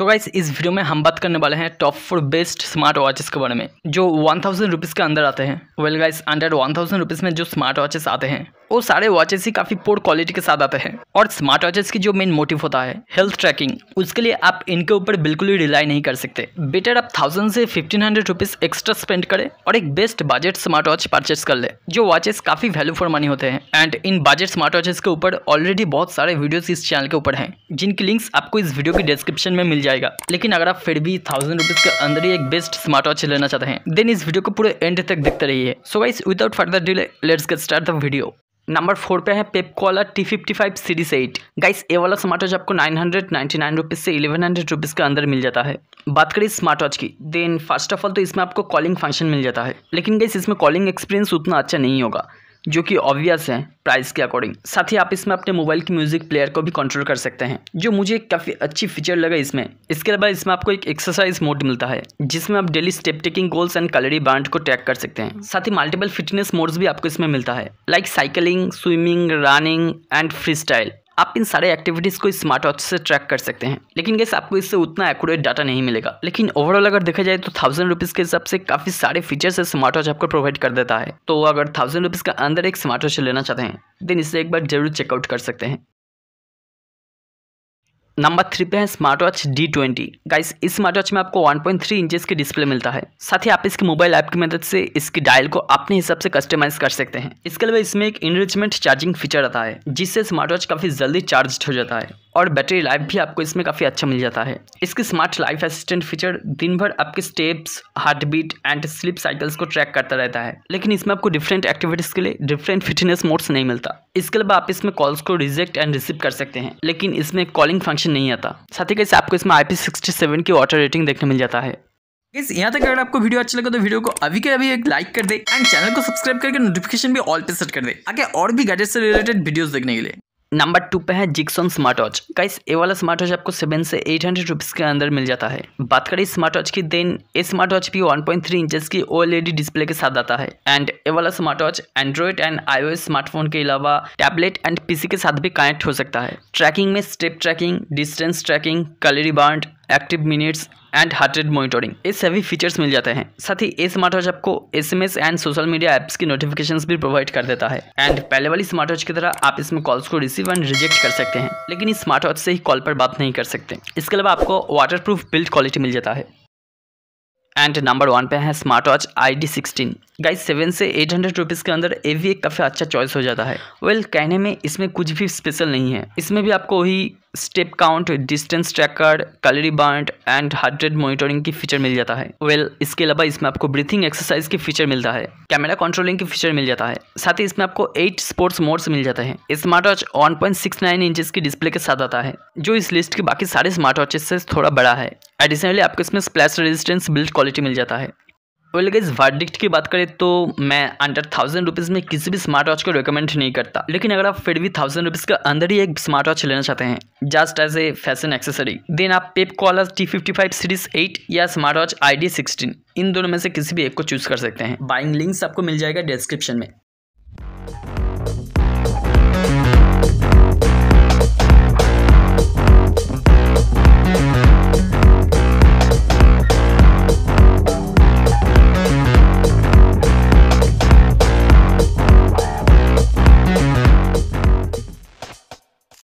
तो गाइस इस वीडियो में हम बात करने वाले हैं top four best smart watches के बारे में जो वन थाउजेंड रुपीज़ के अंदर आते हैं well guys under one thousand rupees में जो स्मार्ट वॉचेस आते हैं वो सारे वॉचेस ही काफ़ी पोर क्वालिटी के साथ आते हैं और स्मार्ट वॉचेस की जो मेन मोटिव होता है हेल्थ ट्रैकिंग उसके लिए आप इनके ऊपर बिल्कुल ही रिलाई नहीं कर सकते बेटर आप थाउजेंड से fifteen hundred rupees extra spend करें और एक best budget smart watch purchase कर ले जो वॉचेस काफ़ी वैल्यू फॉर मनी होते हैं and in budget smart watches के ऊपर ऑलरेडी बहुत सारे वीडियोज़ इस चैनल के ऊपर हैं जिनकी लिंक्स आपको इस वीडियो की डिस्क्रिप्शन में मिल जाए जाएगा लेकिन अगर आप फिर भी थाउजेंड रुपीज़ के अंदर ही एक बेस्ट स्मार्ट वॉच लेना चाहते हैं देन इस वीडियो को पूरे एंड तक देखते रहिए so guys without further delay let's get start the video number four पे है पेपकॉलर T fifty five series eight guys ए वाला स्मार्ट वॉच आपको nine hundred ninety nine rupees से इलेवन हंड्रेड रुपीज़ के अंदर मिल जाता है बात करें स्मार्ट वॉच की देन फर्स्ट ऑफ ऑल तो इसमें आपको कॉलिंग फंक्शन मिल जाता है लेकिन गाइस इसमें कॉलिंग एक्सपीरियंस उतना अच्छा नहीं होगा जो कि ऑब्वियस है प्राइस के अकॉर्डिंग साथ ही आप इसमें अपने मोबाइल की म्यूज़िक प्लेयर को भी कंट्रोल कर सकते हैं जो मुझे काफ़ी अच्छी फीचर लगा इसमें इसके अलावा इसमें आपको एक एक्सरसाइज मोड मिलता है जिसमें आप daily step taking goals and calorie बाउंड को ट्रैक कर सकते हैं साथ ही मल्टीपल फिटनेस मोड्स भी आपको इसमें मिलता है like cycling swimming running and free style आप इन सारे एक्टिविटीज़ को स्मार्ट वॉच से ट्रैक कर सकते हैं लेकिन गैस आपको इससे उतना एक्यूरेट डाटा नहीं मिलेगा लेकिन ओवरऑल अगर देखा जाए तो थाउजेंड रुपीज़ के हिसाब से काफ़ी सारे फीचर्स है स्मार्ट वॉच आपको प्रोवाइड कर देता है तो अगर थाउजेंड रुपीज़ का अंदर एक स्मार्ट वॉच लेना चाहते हैं देन इसे एक बार जरूर चेकआउट कर सकते हैं नंबर थ्री पे है smart watch D twenty guys इस स्मार्ट वॉच में आपको 1.3 पॉइंट इंचेस की डिस्प्ले मिलता है साथ ही आप इसके मोबाइल ऐप की मदद से इसकी डायल को अपने हिसाब से कस्टमाइज कर सकते हैं इसके अलावा इसमें एक इनरिचमेंट चार्जिंग फीचर आता है जिससे स्मार्ट वॉच काफ़ी जल्दी चार्ज हो जाता है और बैटरी लाइफ भी आपको इसमें काफ़ी अच्छा मिल जाता है इसकी स्मार्ट लाइफ असिस्टेंट फीचर दिन भर आपके steps heart beat and sleep cycles को ट्रैक करता रहता है लेकिन इसमें आपको डिफरेंट एक्टिविटीज़ के लिए डिफरेंट फिटनेस मोड्स नहीं मिलता इसके अलावा आप इसमें कॉल्स को रिजेक्ट एंड रिसीव कर सकते हैं लेकिन इसमें कॉलिंग फंक्शन नहीं आता साथ ही कैसे आपको इसमें आई पी की वाटर रेटिंग देखने मिल जाता है इस यहाँ तक अगर आपको वीडियो अच्छा लगा तो वीडियो को अभी के अभी एक लाइक कर दे एंड चैनल को सब्सक्राइब करके नोटिफिकेशन भी ऑल पे सेट कर दे आगे और भी गैजेट से रिलेटेड वीडियोस देखने के लिए नंबर टू पे है जिक्सन स्मार्ट वॉच गाइस ए वाला स्मार्ट वॉच आपको सेवन से एट हंड्रेड रुपीज़ के अंदर मिल जाता है बात करें स्मार्ट वॉच की देन ये स्मार्ट वॉच भी वन पॉइंट थ्री इंचज की ओएलईडी डिस्प्ले के साथ आता है एंड ए वाला smart watch Android and iOS smartphone के अलावा टैबलेट एंड पीसी के साथ भी कनेक्ट हो सकता है ट्रैकिंग में step tracking distance tracking calorie बाउंड active minutes and heart rate monitoring ये सभी फीचर्स मिल जाते हैं साथ ही ये स्मार्ट वॉच आपको S M S and social media apps की नोटिफिकेशन भी प्रोवाइड कर देता है एंड पहले वाली स्मार्ट वॉच की तरह आप इसमें कॉल्स को रिसीव एंड रिजेक्ट कर सकते हैं लेकिन इस स्मार्ट वॉच से ही कॉल पर बात नहीं कर सकते इसके अलावा आपको वाटर प्रूफ बिल्ड क्वालिटी मिल जाता है एंड नंबर वन पे है smart watch I D sixteen guys seven से एट हंड्रेड रुपीज़ के अंदर ये भी एक काफ़ी अच्छा चॉइस हो जाता है वेल well, कहने में इसमें कुछ भी स्पेशल नहीं है इसमें भी आपको वही step count distance tracker calorie burn and heart rate monitoring की फीचर मिल जाता है वेल well, इसके अलावा इसमें आपको ब्रीथिंग एक्सरसाइज की फीचर मिलता है कैमरा कंट्रोलिंग की फीचर मिल जाता है साथ ही इसमें आपको एट स्पोर्ट्स मोड्स मिल जाते हैं smart watch one point six nine inches की डिस्प्ले के साथ आता है जो इस लिस्ट के बाकी सारे स्मार्ट वॉचेस से थोड़ा बड़ा है एडिशनली आपको इसमें स्प्लैश रेजिस्टेंस बिल्ड क्वालिटी मिल जाता है वेल गाइज वर्डिक्ट की बात करें तो मैं अंडर थाउजेंड रुपीज़ में किसी भी स्मार्ट वॉच को रिकमेंड नहीं करता लेकिन अगर आप फिर भी थाउजेंड रुपीज़ के अंदर ही एक स्मार्ट वॉच लेना चाहते हैं just as a fashion accessory then आप पेप कॉलर T fifty five series eight या smart watch I D sixteen इन दोनों में से किसी भी एक को चूज़ कर सकते हैं बाइंग लिंक्स आपको मिल जाएगा डिस्क्रिप्शन में